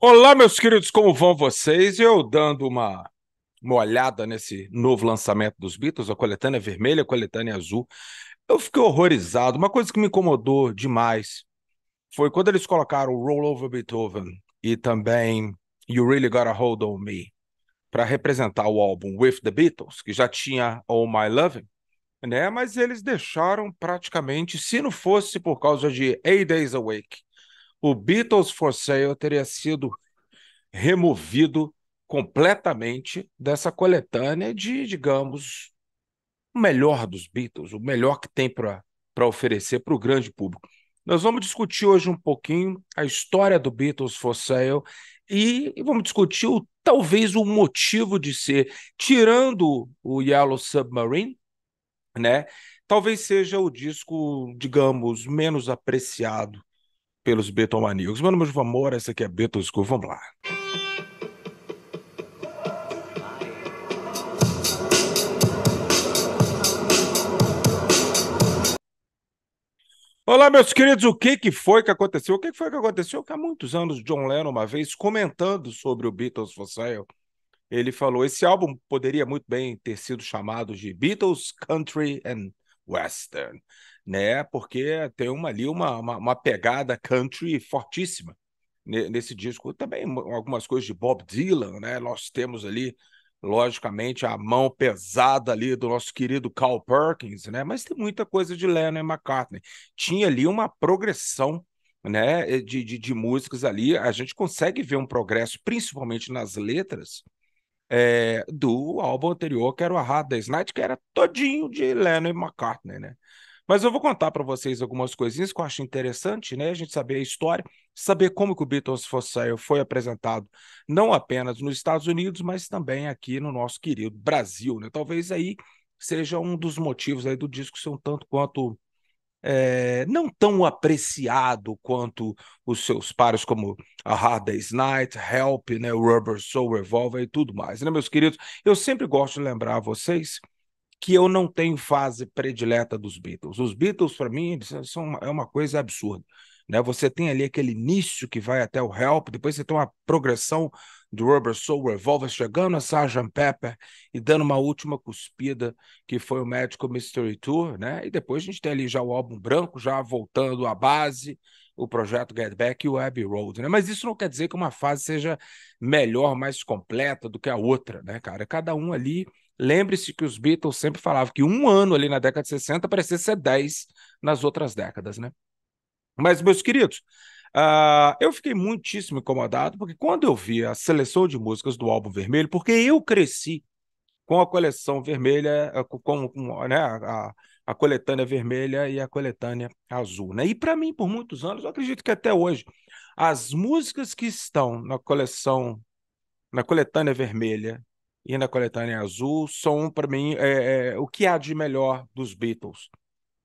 Olá, meus queridos, como vão vocês? Eu dando uma, uma olhada nesse novo lançamento dos Beatles, a coletânea é vermelha, a coletânea é azul, eu fiquei horrorizado. Uma coisa que me incomodou demais foi quando eles colocaram Roll Over Beethoven e também You Really Got a Hold on Me para representar o álbum With the Beatles, que já tinha All My Loving, né? Mas eles deixaram praticamente, se não fosse por causa de Eight Days Awake o Beatles for Sale teria sido removido completamente dessa coletânea de, digamos, o melhor dos Beatles, o melhor que tem para oferecer para o grande público. Nós vamos discutir hoje um pouquinho a história do Beatles for Sale e, e vamos discutir o, talvez o motivo de ser, tirando o Yellow Submarine, né? Talvez seja o disco, digamos, menos apreciado pelos Betomaníacos. Meu nome é João Moura, essa aqui é School. vamos lá. Olá, meus queridos, o que, que foi que aconteceu? O que, que foi que aconteceu? Que há muitos anos, John Lennon, uma vez, comentando sobre o Beatles for Sale, ele falou: esse álbum poderia muito bem ter sido chamado de Beatles Country and Western né? Porque tem uma ali uma, uma, uma pegada country fortíssima nesse disco. Também algumas coisas de Bob Dylan, né? Nós temos ali, logicamente, a mão pesada ali do nosso querido Carl Perkins, né? Mas tem muita coisa de Lennon e McCartney. Tinha ali uma progressão né, eh, de, de, de músicas ali. A gente consegue ver um progresso, principalmente nas letras, é, do álbum anterior, que era o Hard Day's Night, que era todinho de Lennon e McCartney, né? Mas eu vou contar para vocês algumas coisinhas que eu acho interessante, né? A gente saber a história, saber como que o Beatles for Sale foi apresentado, não apenas nos Estados Unidos, mas também aqui no nosso querido Brasil, né? Talvez aí seja um dos motivos aí do disco ser um tanto quanto é, não tão apreciado quanto os seus pares como a Hard Day's Night, Help, né, Rubber Soul Revolver e tudo mais, né, meus queridos? Eu sempre gosto de lembrar a vocês que eu não tenho fase predileta dos Beatles. Os Beatles, para mim, são, é uma coisa absurda. Né? Você tem ali aquele início que vai até o help, depois você tem uma progressão do Rubber Soul Revolver chegando a Sgt. Pepper e dando uma última cuspida, que foi o Magical Mystery Tour, né? E depois a gente tem ali já o álbum branco, já voltando à base, o projeto Get Back e o Abbey Road, né? Mas isso não quer dizer que uma fase seja melhor, mais completa do que a outra, né, cara? Cada um ali. Lembre-se que os Beatles sempre falavam que um ano ali na década de 60 parecia ser 10 nas outras décadas, né? Mas, meus queridos, uh, eu fiquei muitíssimo incomodado, porque quando eu vi a seleção de músicas do álbum vermelho, porque eu cresci com a coleção vermelha, eh, com, com né, a, a coletânea vermelha e a coletânea azul. Né? E para mim, por muitos anos, eu acredito que até hoje, as músicas que estão na coleção, na coletânea vermelha e na coletânea azul, são, para mim, é, é, o que há de melhor dos Beatles.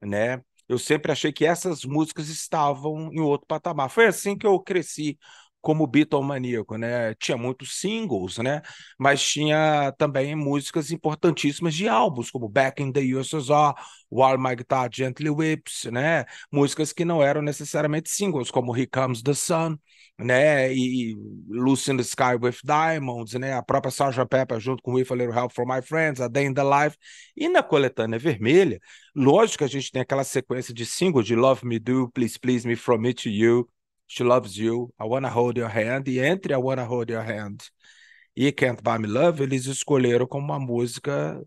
Né? Eu sempre achei que essas músicas estavam em outro patamar. Foi assim que eu cresci como Maníaco, né? Tinha muitos singles, né? Mas tinha também músicas importantíssimas de álbuns, como Back in the USSR, While My Guitar Gently Whips, né? Músicas que não eram necessariamente singles, como Here Comes the Sun, né? E, Lucy in the Sky with Diamonds, né? A própria Sgt. Pepper junto com We a Little Help for My Friends, A Day in the Life. E na coletânea vermelha, lógico que a gente tem aquela sequência de singles de Love Me Do, Please Please Me, From Me to You, She Loves You, I Wanna Hold Your Hand, e entre I Wanna Hold Your Hand e Can't Buy Me Love, eles escolheram como uma música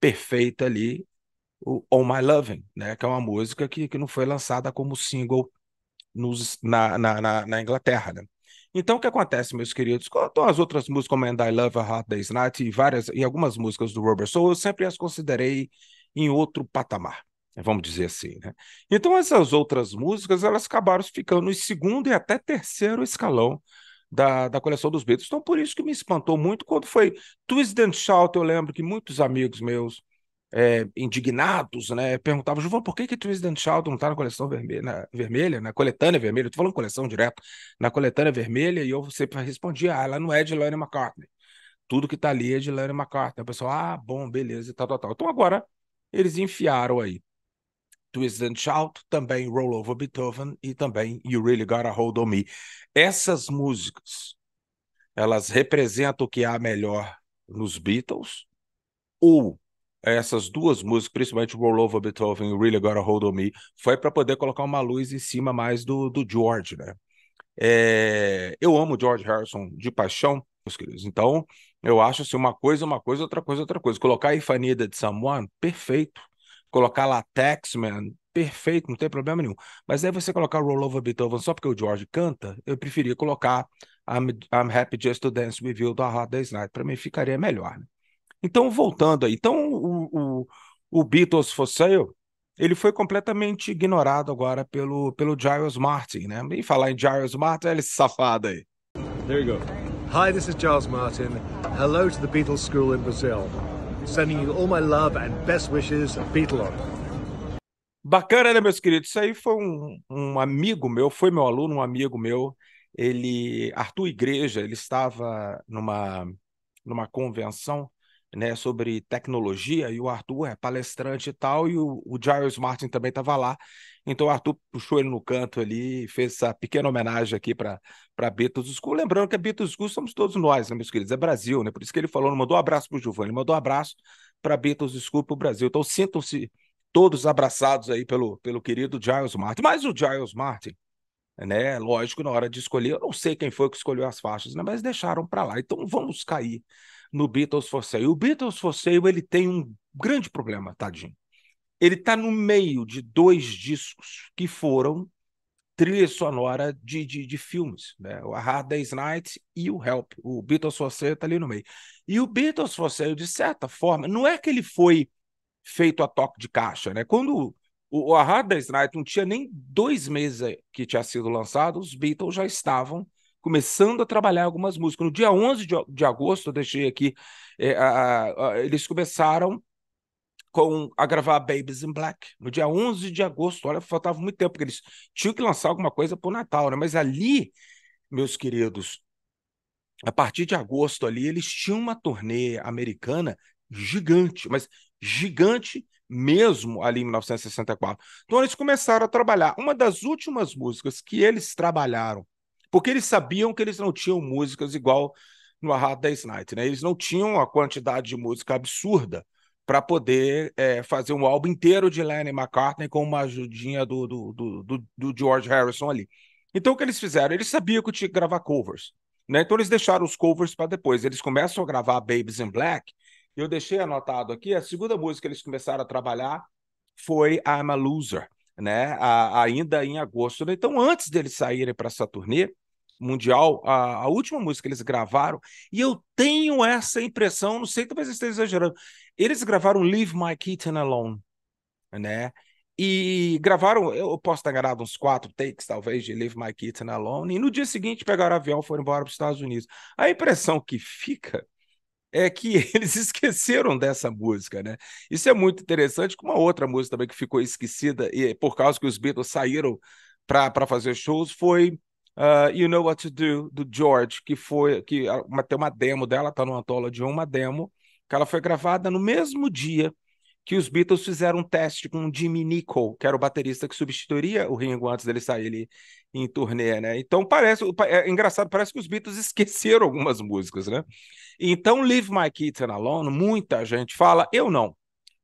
perfeita ali, o My Loving, né? que é uma música que, que não foi lançada como single nos, na, na, na, na Inglaterra. Né? Então, o que acontece, meus queridos? Então, as outras músicas, como And I Love a Hot Day's Night e, várias, e algumas músicas do Robert Soul, eu sempre as considerei em outro patamar vamos dizer assim. Né? Então, essas outras músicas elas acabaram ficando em segundo e até terceiro escalão da, da coleção dos Beatles. Então, por isso que me espantou muito quando foi Twist and Shout. Eu lembro que muitos amigos meus é, indignados né, perguntavam, João, por que, que Twist and Shout não está na coleção vermelha, na, vermelha, na coletânea vermelha? Estou falando coleção direto, na coletânea vermelha, e eu sempre respondia, ah, ela não é de Lennon McCartney. Tudo que está ali é de Lennon McCartney. O pessoal, ah, bom, beleza, e tal, tal, tal. Então, agora, eles enfiaram aí Twist and Shout, também Roll Over Beethoven e também You Really Got a Hold on Me. Essas músicas, elas representam o que há melhor nos Beatles ou essas duas músicas, principalmente Roll Over Beethoven e Really Got a Hold on Me, foi para poder colocar uma luz em cima mais do, do George, né? É, eu amo George Harrison de paixão, meus queridos. Então, eu acho assim, uma coisa, uma coisa, outra coisa, outra coisa. Colocar a I de Someone, perfeito colocar lá Taxman, perfeito, não tem problema nenhum. Mas aí você colocar Roll Over Beethoven só porque o George canta, eu preferia colocar I'm, I'm Happy Just to Dance With You da Hot Day's Night, para mim ficaria melhor. Né? Então, voltando aí, então o, o, o Beatles for Sale, ele foi completamente ignorado agora pelo, pelo Giles Martin, né? E falar em Giles Martin, ele esse safado aí. There you go. Hi, this is Giles Martin. Hello to the Beatles School in Brazil sending you all my love and best wishes, Beatlon. Bacana, né, meus queridos? Isso aí foi um, um amigo meu, foi meu aluno, um amigo meu. Ele, Arthur Igreja, ele estava numa, numa convenção né, sobre tecnologia, e o Arthur é palestrante e tal, e o, o Giles Martin também estava lá, então o Arthur puxou ele no canto ali fez essa pequena homenagem aqui para para Beatles School. Lembrando que a Beatles School somos todos nós, né, meus queridos? É Brasil, né? Por isso que ele falou, mandou um abraço para o Giovanni, mandou um abraço para Beatles School para o Brasil. Então sintam-se todos abraçados aí pelo, pelo querido Giles Martin. Mas o Giles Martin, né? Lógico, na hora de escolher, eu não sei quem foi que escolheu as faixas, né? Mas deixaram para lá. Então vamos cair no Beatles for Sale. O Beatles for Sale, ele tem um grande problema, tadinho ele está no meio de dois discos que foram trilha sonora de, de, de filmes, né? O A Hard Day's Night e o Help. O Beatles for Sale está ali no meio. E o Beatles for Sale, de certa forma, não é que ele foi feito a toque de caixa, né? Quando o, o A Hard Day's Night não tinha nem dois meses que tinha sido lançado, os Beatles já estavam começando a trabalhar algumas músicas. No dia 11 de, de agosto, eu deixei aqui, é, a, a, eles começaram com a gravar Babies in Black, no dia 11 de agosto. Olha, faltava muito tempo, porque eles tinham que lançar alguma coisa para o Natal, né? Mas ali, meus queridos, a partir de agosto ali, eles tinham uma turnê americana gigante, mas gigante mesmo ali em 1964. Então eles começaram a trabalhar. Uma das últimas músicas que eles trabalharam, porque eles sabiam que eles não tinham músicas igual no A Hard Day's Night, né? Eles não tinham a quantidade de música absurda para poder é, fazer um álbum inteiro de Lenny McCartney com uma ajudinha do, do, do, do, George Harrison ali. Então o que eles fizeram? Eles sabiam que tinha que gravar covers. Né? Então eles deixaram os covers para depois. Eles começam a gravar Babies in Black. Eu deixei anotado aqui, a segunda música que eles começaram a trabalhar foi I'm a Loser, né? A, ainda em agosto. Né? Então, antes deles saírem para essa turnê, mundial, a, a, última música que eles gravaram, e eu tenho essa impressão, não sei, talvez eu esteja exagerando, eles gravaram Leave My Kitten Alone, né? E gravaram, eu posso estar enganado, uns quatro takes, talvez, de Leave My Kitten Alone, e no dia seguinte pegaram avião e foram embora para os Estados Unidos. A impressão que fica é que eles esqueceram dessa música, né? Isso é muito interessante, com uma outra música também que ficou esquecida, e por causa que os Beatles saíram para fazer shows, foi uh, You Know What to Do, do George, que foi que uma, tem uma demo dela, tá no Anthology uma demo, que ela foi gravada no mesmo dia que os Beatles fizeram um teste com o Jimmy Nicol, que era o baterista que substituiria o Ringo antes dele sair ele, em turnê, né? Então parece, é engraçado, parece que os Beatles esqueceram algumas músicas, né? Então Leave My Kitten Alone, muita gente fala, eu não.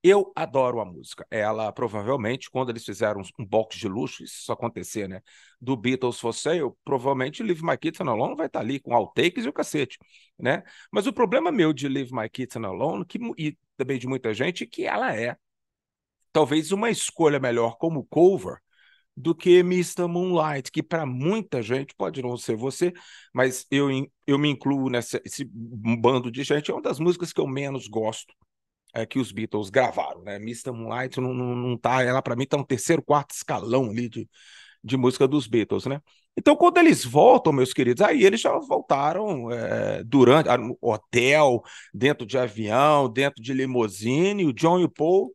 Eu adoro a música. Ela provavelmente, quando eles fizeram um box de luxo, isso acontecer, né? Do Beatles for Sale, provavelmente Live My Kitten Alone vai estar tá ali com outtakes e o cacete, né? Mas o problema meu de Live My Kitten Alone, que, e também de muita gente, é que ela é talvez uma escolha melhor como cover do que Mr. Moonlight, que para muita gente pode não ser você, mas eu, eu me incluo nesse bando de gente, é uma das músicas que eu menos gosto é, que os Beatles gravaram, né? Mr. Moonlight não, não, não tá, ela para mim tá um terceiro, quarto escalão ali de, de música dos Beatles, né? Então, quando eles voltam, meus queridos, aí eles já voltaram é, durante ah, hotel, dentro de avião, dentro de limusine, o John e o Paul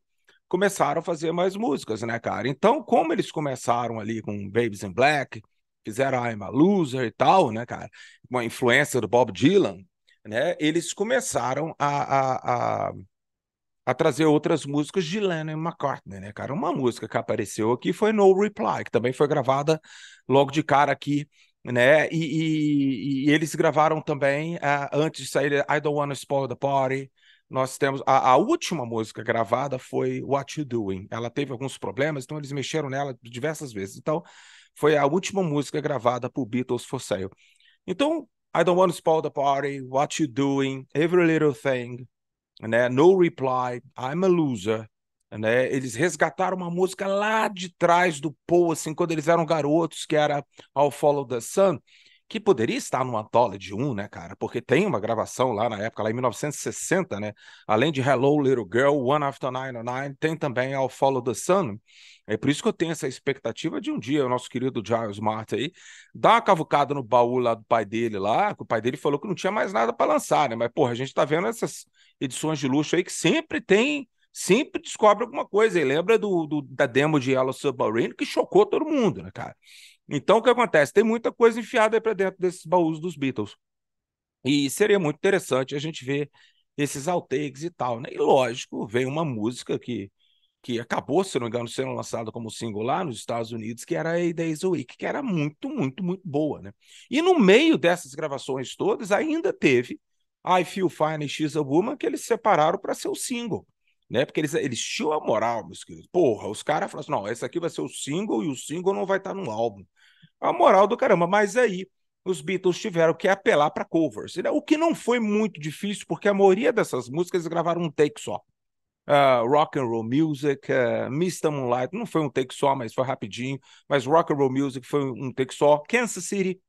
começaram a fazer mais músicas, né, cara? Então, como eles começaram ali com Babies in Black, fizeram I'm a Loser e tal, né, cara? Uma influência do Bob Dylan, né? Eles começaram a, a, a a trazer outras músicas de Lennon e McCartney, né, cara? Uma música que apareceu aqui foi No Reply, que também foi gravada logo de cara aqui, né? E, e, e eles gravaram também, uh, antes de sair, I Don't Wanna Spoil the Party, nós temos a, a, última música gravada foi What You Doing. Ela teve alguns problemas, então eles mexeram nela diversas vezes. Então, foi a última música gravada por Beatles for Sale. Então, I Don't Want to Spoil the Party, What You Doing, Every Little Thing, né? No Reply, I'm a Loser, né? Eles resgataram uma música lá de trás do Paul, assim, quando eles eram garotos, que era I'll Follow the Sun, que poderia estar numa tola de 1, né, cara? Porque tem uma gravação lá na época, lá em 1960, né? Além de Hello, Little Girl, One After Nine or Nine, tem também I'll Follow the Sun. É por isso que eu tenho essa expectativa de um dia o nosso querido Giles Martin aí dar uma cavucada no baú lá do pai dele lá, que o pai dele falou que não tinha mais nada para lançar, né? Mas, porra, a gente tá vendo essas edições de luxo aí que sempre tem sempre descobre alguma coisa. E lembra do, do, da demo de Yellow Submarine que chocou todo mundo, né, cara? Então, o que acontece? Tem muita coisa enfiada aí para dentro desses baús dos Beatles. E seria muito interessante a gente ver esses outtakes e tal, né? E lógico, vem uma música que, que acabou, se não me engano, sendo lançada como single lá nos Estados Unidos, que era A Days a Week, que era muito, muito, muito boa, né? E no meio dessas gravações todas, ainda teve I Feel Fine e She's a Woman, que eles separaram para ser o single né? Porque eles, eles tinham a moral, meus queridos. Porra, os caras falaram assim: não, esse aqui vai ser o single e o single não vai estar tá no álbum. A moral do caramba, mas aí os Beatles tiveram que apelar para covers, né? o que não foi muito difícil, porque a maioria dessas músicas eles gravaram um take só. Uh, rock and Roll Music, uh, ah, Mr. Moonlight, não foi um take só, mas foi rapidinho, mas Rock and Roll Music foi um take só, Kansas City,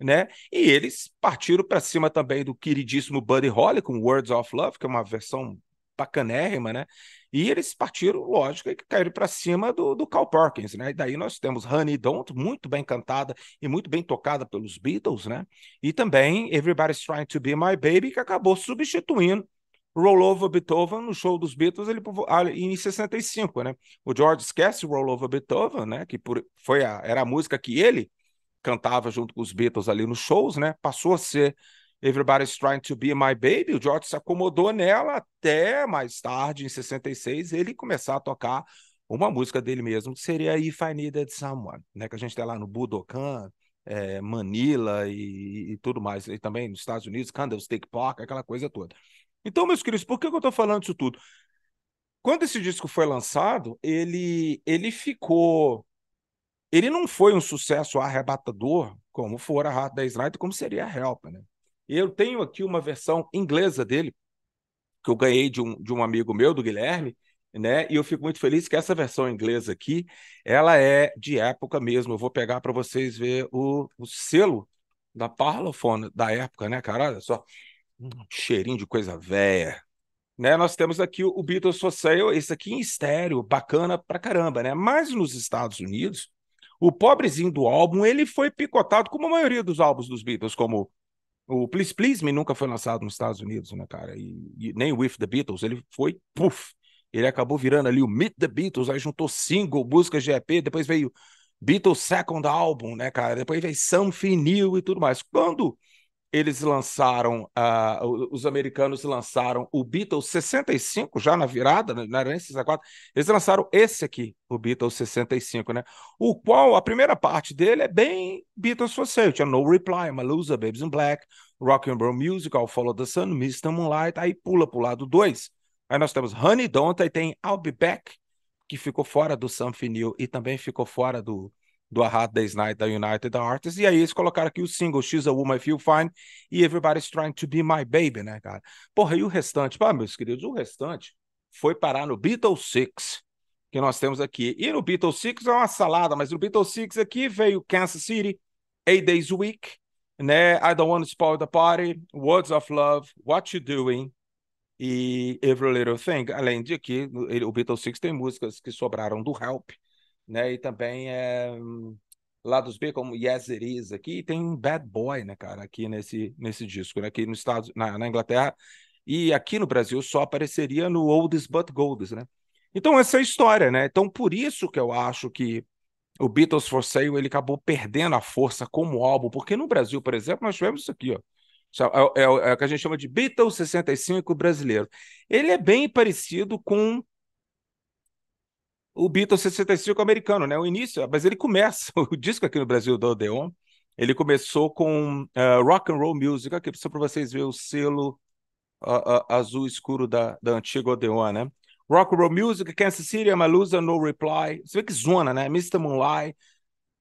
né? E eles partiram para cima também do queridíssimo Buddy Holly com Words of Love, que é uma versão bacanérrima, né? E eles partiram, lógico, e caíram para cima do, do Carl Perkins, né? E daí nós temos Honey Don't, muito bem cantada e muito bem tocada pelos Beatles, né? E também Everybody's Trying to Be My Baby, que acabou substituindo Roll Over Beethoven no show dos Beatles ele, em 65, né? O George esquece Roll Over Beethoven, né? Que por, foi a, era a música que ele cantava junto com os Beatles ali nos shows, né? Passou a ser Everybody's Trying to Be My Baby, o George se acomodou nela até mais tarde, em 66, ele começar a tocar uma música dele mesmo, que seria If I Needed Someone, né? Que a gente tem lá no Budokan, é, Manila e, e, tudo mais, e também nos Estados Unidos, Candlestick Park, aquela coisa toda. Então, meus queridos, por que, eu estou falando isso tudo? Quando esse disco foi lançado, ele, ele ficou. Ele não foi um sucesso arrebatador, como fora a Hard da Snyder, como seria a Help, né? Eu tenho aqui uma versão inglesa dele, que eu ganhei de um, de um amigo meu, do Guilherme, né? E eu fico muito feliz que essa versão inglesa aqui, ela é de época mesmo. Eu vou pegar para vocês ver o, o selo da Parlophone da época, né, cara? Olha só, um cheirinho de coisa velha. Né, nós temos aqui o Beatles for Sale, esse aqui em estéreo, bacana pra caramba, né? Mas nos Estados Unidos, o pobrezinho do álbum, ele foi picotado como a maioria dos álbuns dos Beatles, como o Please Please Me nunca foi lançado nos Estados Unidos, né, cara? E, e nem With the Beatles, ele foi, puf, ele acabou virando ali o Meet the Beatles, aí juntou single, busca de EP, depois veio Beatles Second Album, né, cara? Depois veio Something New e tudo mais. Quando eles lançaram, uh, os americanos lançaram o Beatles 65, já na virada, na né? era nem 64, eles lançaram esse aqui, o Beatles 65, né? O qual a primeira parte dele é bem Beatles for Sale, tinha No Reply, Malusa, Babes in Black, Rock and Roll Musical, Follow the Sun, Mr. Moonlight, aí pula pro lado 2. Aí nós temos Honey Don't, aí tem I'll Be Back, que ficou fora do Something New e também ficou fora do do A Hot Day's Night da United Artists. E aí eles colocaram aqui o single She's a Woman I Feel Fine e Everybody's Trying to Be My Baby, né, cara? Porra, e o restante? Pá, meus queridos, o restante foi parar no Beatles Six, que nós temos aqui. E no Beatles Six é uma salada, mas no Beatles Six aqui veio Kansas City, Eight Days a Week, né? I Don't Want to Spoil the Party, Words of Love, What You Doing, e Every Little Thing. Além de que o Beatles Six tem músicas que sobraram do Help, né? E também é, lados B como Yes It Is aqui, e tem um Bad Boy, né, cara, aqui nesse, nesse disco, né, aqui nos Estados, na, na, Inglaterra, e aqui no Brasil só apareceria no Oldies But Goldies, né? Então essa é a história, né? Então por isso que eu acho que o Beatles for Sale ele acabou perdendo a força como álbum, porque no Brasil, por exemplo, nós tivemos isso aqui, ó. É, é, é o que a gente chama de Beatles 65 brasileiro. Ele é bem parecido com o Beatles 65 americano, né? O início, mas ele começa, o disco aqui no Brasil do Odeon, ele começou com uh, Rock and Roll Music, aqui só para vocês verem o selo uh, uh, azul escuro da, da antiga Odeon, né? Rock and Roll Music, Kansas City, loser, No Reply. Você vê que zona, né? Mr. Moonlight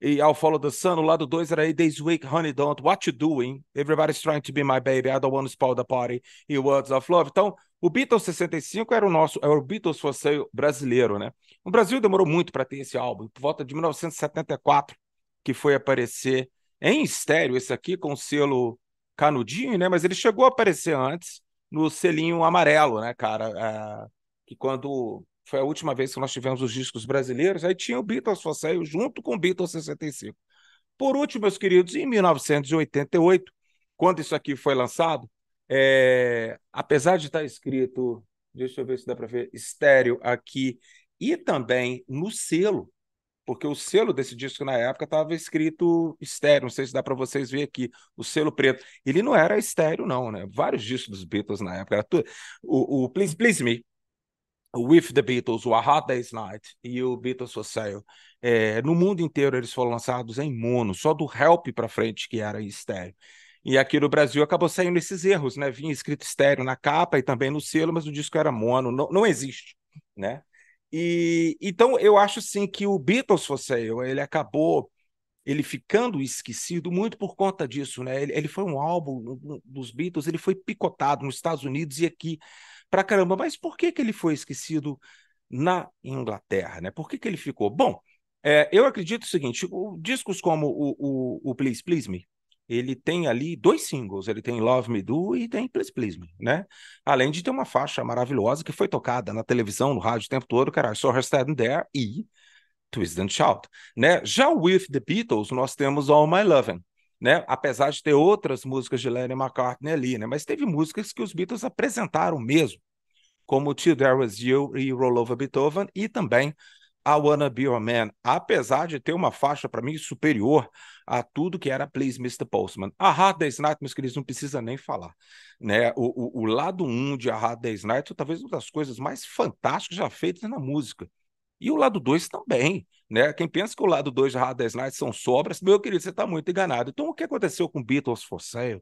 e I'll Follow the Sun. O lado 2 era Days Week, Honey Don't, What You Doing, Everybody's Trying to Be My Baby, I Don't Want to Spoil the Party e Words of Love. Então, o Beatles 65 era o nosso, era é o Beatles fosse brasileiro, né? O Brasil demorou muito para ter esse álbum, por volta de 1974, que foi aparecer em estéreo, esse aqui com o selo Canudinho, né? Mas ele chegou a aparecer antes no selinho amarelo, né, cara? É, que quando foi a última vez que nós tivemos os discos brasileiros, aí tinha o Beatles for Sale junto com o Beatles 65. Por último, meus queridos, em 1988, quando isso aqui foi lançado, é, apesar de estar tá escrito, deixa eu ver se dá para ver, estéreo aqui e também no selo, porque o selo desse disco na época estava escrito estéreo, não sei se dá para vocês ver aqui, o selo preto. Ele não era estéreo, não, né? Vários discos dos Beatles na época, era tudo. O, o Please Please Me, o With the Beatles, o A Hot Day's Night e o Beatles for Sale. É, no mundo inteiro eles foram lançados em mono, só do Help para frente que era estéreo. E aqui no Brasil acabou saindo esses erros, né? Vinha escrito estéreo na capa e também no selo, mas o disco era mono, não, não existe, né? E então eu acho sim que o Beatles você, ele acabou ele ficando esquecido muito por conta disso, né? Ele, ele foi um álbum um, dos Beatles, ele foi picotado nos Estados Unidos e aqui pra caramba. Mas por que que ele foi esquecido na Inglaterra, né? Por que que ele ficou? Bom, é, eu acredito o seguinte, discos como o, o, o Please Please Me, ele tem ali dois singles, ele tem Love Me Do e tem Please Please Me, né? Além de ter uma faixa maravilhosa que foi tocada na televisão, no rádio o tempo todo, que I Saw Her Standing There e Twist and Shout, né? Já With The Beatles, nós temos All My Lovin', né? Apesar de ter outras músicas de Lennon McCartney ali, né? Mas teve músicas que os Beatles apresentaram mesmo, como Till There Was You e Roll Over Beethoven e também I Wanna Be Your Man, apesar de ter uma faixa para mim superior a tudo que era Please Mr. Postman. A Hard Day's Night, meus queridos, não precisa nem falar. Né? O, o, o lado 1 um de A Hard Day's Night talvez uma das coisas mais fantásticas já feitas na música. E o lado 2 também. Né? Quem pensa que o lado 2 de Hard Day's Night são sobras, meu querido, você está muito enganado. Então, o que aconteceu com Beatles for Sale?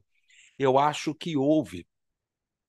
Eu acho que houve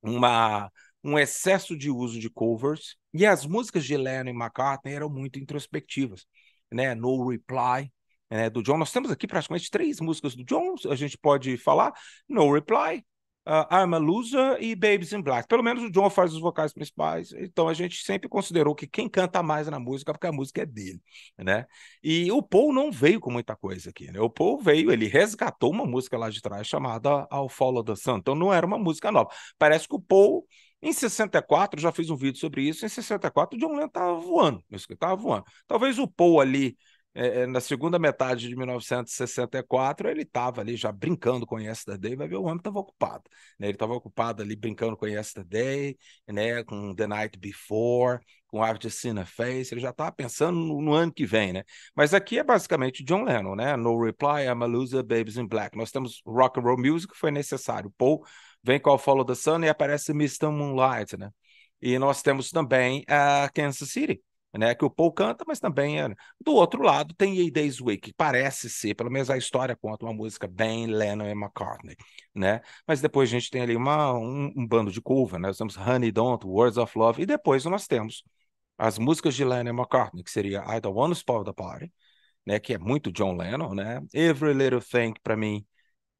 uma, um excesso de uso de covers e as músicas de Lennon e McCartney eram muito introspectivas, né? No Reply, né, do John. Nós temos aqui praticamente três músicas do John, a gente pode falar. No Reply, uh, I'm a Loser e Babies in Black. Pelo menos o John faz os vocais principais, então a gente sempre considerou que quem canta mais na música, é porque a música é dele, né? E o Paul não veio com muita coisa aqui, né? O Paul veio, ele resgatou uma música lá de trás chamada I'll Follow the Sun, então não era uma música nova. Parece que o Paul em 64, já fiz um vídeo sobre isso, em 64 o John Lennon estava voando, estava voando. Talvez o Paul ali, é, é na segunda metade de 1964, ele estava ali já brincando com Yesterday, vai ver o homem estava ocupado. Né? Ele estava ocupado ali brincando com Yesterday, né? com The Night Before, com I've Just Seen a Face, ele já estava pensando no, no, ano que vem, né? Mas aqui é basicamente John Lennon, né? No Reply, I'm a Loser, Babies in Black. Nós temos rock and roll music, foi necessário. Paul Vem o Follow the Sun e aparece Mr. Moonlight, né? E nós temos também a Kansas City, né? Que o Paul canta, mas também é... Né? do outro lado tem a Days Week, que parece ser, pelo menos a história conta uma música bem Lennon e McCartney, né? Mas depois a gente tem ali uma, um, um bando de curva, né? Nós temos Honey Don't, Words of Love, e depois nós temos as músicas de Lennon e McCartney, que seria I Don't Want to Spoil the Party, né? Que é muito John Lennon, né? Every Little Thing para mim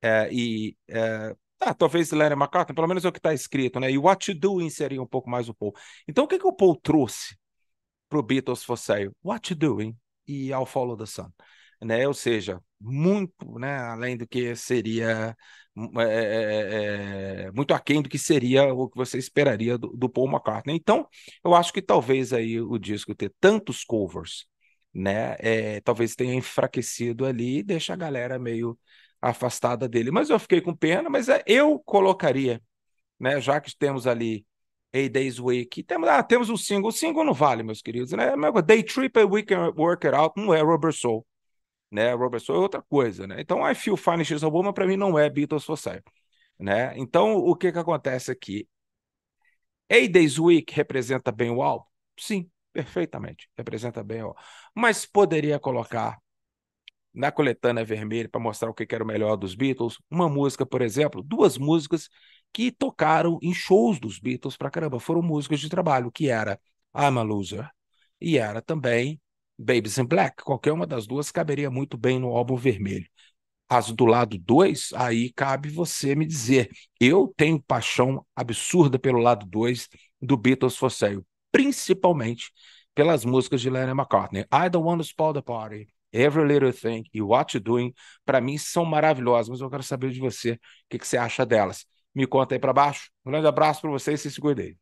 é, e é, ah, talvez Larry McCartney, pelo menos é o que está escrito, né? E What You Do inseria um pouco mais o Paul. Então, o que, que o Paul trouxe para o Beatles for Sale? What You Doing e I'll Follow the Sun. Né? Ou seja, muito, né? além do que seria é, é, muito aquém do que seria o que você esperaria do, do, Paul McCartney. Então, eu acho que talvez aí o disco ter tantos covers, né, é, talvez tenha enfraquecido ali e deixa a galera meio afastada dele. Mas eu fiquei com pena, mas é, eu colocaria, né? Já que temos ali A Days Week, temos, ah, temos um single. O single não vale, meus queridos, né? É Day Trip and uh, *work* Worker Out não é Robert Soul, né? Robert Soul é outra coisa, né? Então, I Feel Fine X Woman para mim não é Beatles for Sale, né? Então, o que que acontece aqui? A Days Week representa bem o álbum? Sim, perfeitamente, representa bem o álbum. Mas poderia colocar na coletânea vermelha para mostrar o que era o melhor dos Beatles, uma música, por exemplo, duas músicas que tocaram em shows dos Beatles para caramba, foram músicas de trabalho, que era I'm a Loser e era também Babies in Black. Qualquer uma das duas caberia muito bem no álbum vermelho. As do lado 2, aí cabe você me dizer. Eu tenho paixão absurda pelo lado 2 do Beatles for Sale, principalmente pelas músicas de Lennon McCartney. I Don't Want to Spoil the Party, Every Little Thing e What You Doing, para mim são maravilhosas, mas eu quero saber de você o que, que você acha delas. Me conta aí para baixo. Um grande abraço para vocês e se cuidem.